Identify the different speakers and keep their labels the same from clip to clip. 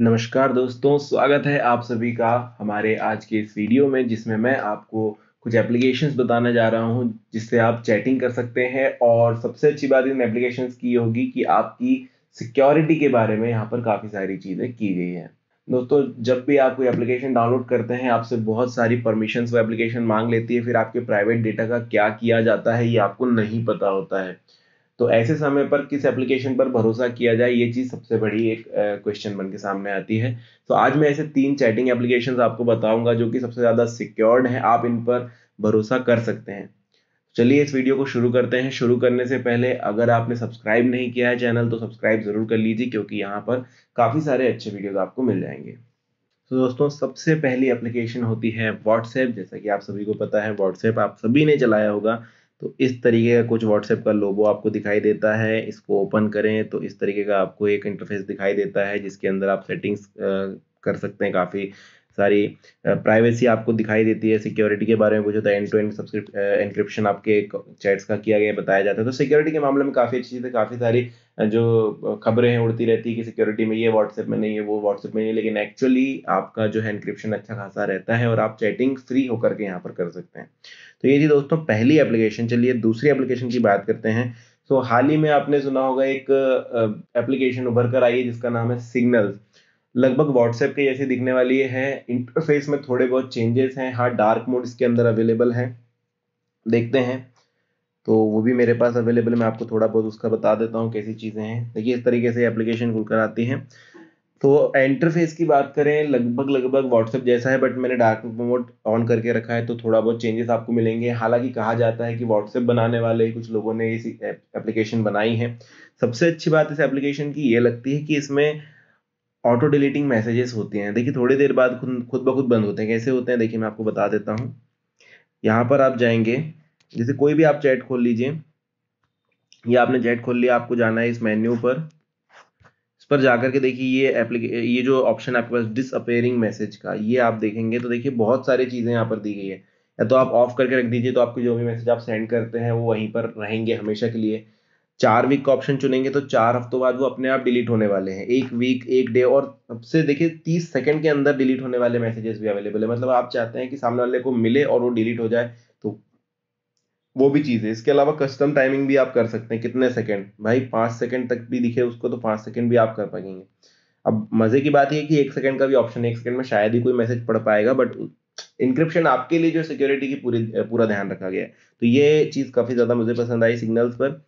Speaker 1: नमस्कार दोस्तों स्वागत है आप सभी का हमारे आज के इस वीडियो में जिसमें मैं आपको कुछ एप्लीकेशंस बताने जा रहा हूं जिससे आप चैटिंग कर सकते हैं और सबसे अच्छी बात इन एप्लीकेशन की होगी कि आपकी सिक्योरिटी के बारे में यहाँ पर काफ़ी सारी चीज़ें की गई है दोस्तों जब भी आप कोई एप्लीकेशन डाउनलोड करते हैं आपसे बहुत सारी परमिशंस वो एप्लीकेशन मांग लेती है फिर आपके प्राइवेट डेटा का क्या किया जाता है ये आपको नहीं पता होता है तो ऐसे समय पर किस एप्लीकेशन पर भरोसा किया जाए ये चीज़ सबसे बड़ी एक क्वेश्चन बन के सामने आती है तो आज मैं ऐसे तीन चैटिंग एप्लीकेशन आपको बताऊंगा जो कि सबसे ज़्यादा सिक्योर्ड है आप इन पर भरोसा कर सकते हैं चलिए इस वीडियो को शुरू करते हैं शुरू करने से पहले अगर आपने सब्सक्राइब नहीं किया है चैनल तो सब्सक्राइब ज़रूर कर लीजिए क्योंकि यहाँ पर काफ़ी सारे अच्छे वीडियोज़ आपको मिल जाएंगे तो दोस्तों सबसे पहली एप्लीकेशन होती है व्हाट्सएप जैसा कि आप सभी को पता है व्हाट्सएप आप सभी ने चलाया होगा तो इस तरीके का कुछ व्हाट्सएप का लोगो आपको दिखाई देता है इसको ओपन करें तो इस तरीके का आपको एक इंटरफेस दिखाई देता है जिसके अंदर आप सेटिंग्स कर सकते हैं काफ़ी सारी प्राइवेसी आपको दिखाई देती है सिक्योरिटी के बारे में पूछो तो एंड टू एंड एनक्रिप्शन आपके चैट्स का किया गया बताया जाता है तो सिक्योरिटी के मामले में काफ़ी अच्छी चीज़ें काफ़ी सारी जो खबरें हैं उड़ती रहती है कि सिक्योरिटी में ये व्हाट्सएप में नहीं है वो व्हाट्सएप में नहीं है लेकिन एक्चुअली आपका जो है इनक्रिप्शन अच्छा खासा रहता है और आप चैटिंग फ्री होकर के यहाँ पर कर सकते हैं तो ये थी दोस्तों पहली एप्लीकेशन चलिए दूसरी एप्लीकेशन की बात करते हैं तो हाल ही में आपने सुना होगा एक एप्लीकेशन उभर कर आई है जिसका नाम है सिग्नल्स लगभग व्हाट्सएप के जैसे दिखने वाली है इंटरफेस में थोड़े बहुत चेंजेस हैं हाँ डार्क मोड इसके अंदर अवेलेबल है देखते हैं तो वो भी मेरे पास अवेलेबल है मैं आपको थोड़ा बहुत उसका बता देता हूँ कैसी चीज़ें हैं देखिए इस तरीके से एप्लीकेशन खुलकर आती हैं तो इंटरफेस की बात करें लगभग लगभग व्हाट्सएप जैसा है बट मैंने डार्क मोड ऑन करके रखा है तो थोड़ा बहुत चेंजेस आपको मिलेंगे हालांकि कहा जाता है कि व्हाट्सएप बनाने वाले कुछ लोगों ने इस एप्लीकेशन बनाई है सबसे अच्छी बात इस एप्लीकेशन की ये लगती है कि इसमें ऑटो डिलीटिंग मैसेजेस होते हैं देखिए थोड़ी देर बाद खुद खुद ब खुद बंद होते हैं कैसे होते हैं देखिए मैं आपको बता देता हूँ यहाँ पर आप जाएंगे जैसे कोई भी आप चैट खोल लीजिए ये आपने चैट खोल लिया आपको जाना है इस मेन्यू पर इस पर जाकर के देखिए ये एप्लीके ये जो ऑप्शन आपके पास डिसअपेयरिंग मैसेज का ये आप देखेंगे तो देखिए बहुत सारी चीज़ें यहाँ पर दी गई है या तो आप ऑफ करके रख दीजिए तो आपके जो भी मैसेज आप सेंड करते हैं वो वहीं पर रहेंगे हमेशा के लिए चार वीक का ऑप्शन चुनेंगे तो चार हफ्तों बाद वो अपने आप डिलीट होने वाले हैं एक वीक एक डे और सबसे देखिए तीस सेकंड के अंदर डिलीट होने वाले मैसेजेस भी अवेलेबल है मतलब आप चाहते हैं कि सामने वाले को मिले और वो डिलीट हो जाए तो वो भी चीज़ है इसके अलावा कस्टम टाइमिंग भी आप कर सकते हैं कितने सेकंड भाई पांच सेकंड तक भी दिखे उसको तो पांच सेकंड भी आप कर पाएंगे अब मज़े की बात यह कि एक सेकंड का भी ऑप्शन है एक सेकंड में शायद ही कोई मैसेज पढ़ पाएगा बट इंक्रिप्शन आपके लिए जो सिक्योरिटी की पूरी पूरा ध्यान रखा गया है तो ये चीज़ काफ़ी ज़्यादा मुझे पसंद आई सिग्नल्स पर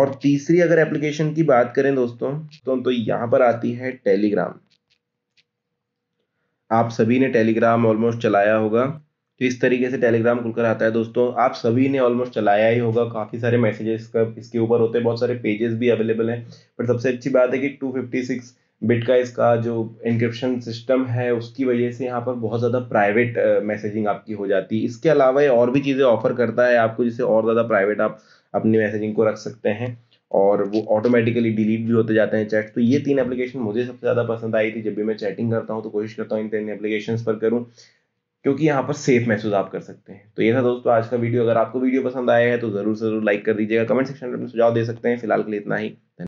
Speaker 1: और तीसरी अगर एप्लीकेशन की बात करें दोस्तों तो, तो यहां पर आती है टेलीग्राम आप सभी ने टेलीग्राम ऑलमोस्ट चलाया होगा तो इस तरीके से टेलीग्राम खुलकर आता है दोस्तों आप सभी ने ऑलमोस्ट चलाया ही होगा काफ़ी सारे मैसेजेस का इसके ऊपर होते हैं बहुत सारे पेजेस भी अवेलेबल हैं पर सबसे अच्छी बात है कि 256 बिट का इसका जो इंक्रिप्शन सिस्टम है उसकी वजह से यहाँ पर बहुत ज़्यादा प्राइवेट मैसेजिंग आपकी हो जाती है इसके अलावा ये और भी चीज़ें ऑफर करता है आपको जिसे और ज़्यादा प्राइवेट आप अपनी मैसेजिंग को रख सकते हैं और वो ऑटोमेटिकली डिलीट भी होते जाते हैं चैट तो ये तीन एप्लीकेशन मुझे सबसे ज़्यादा पसंद आई थी जब भी मैं चैटिंग करता हूँ तो कोशिश करता हूँ इन तीन एप्लीकेशन पर करूँ क्योंकि यहाँ पर सेफ महसूस आप कर सकते हैं तो ये था दोस्तों आज का वीडियो अगर आपको वीडियो पसंद आया है तो ज़रूर ज़रूर लाइक कर दीजिएगा कमेंट सेक्शन में सुझाव दे सकते हैं फिलहाल के लिए इतना ही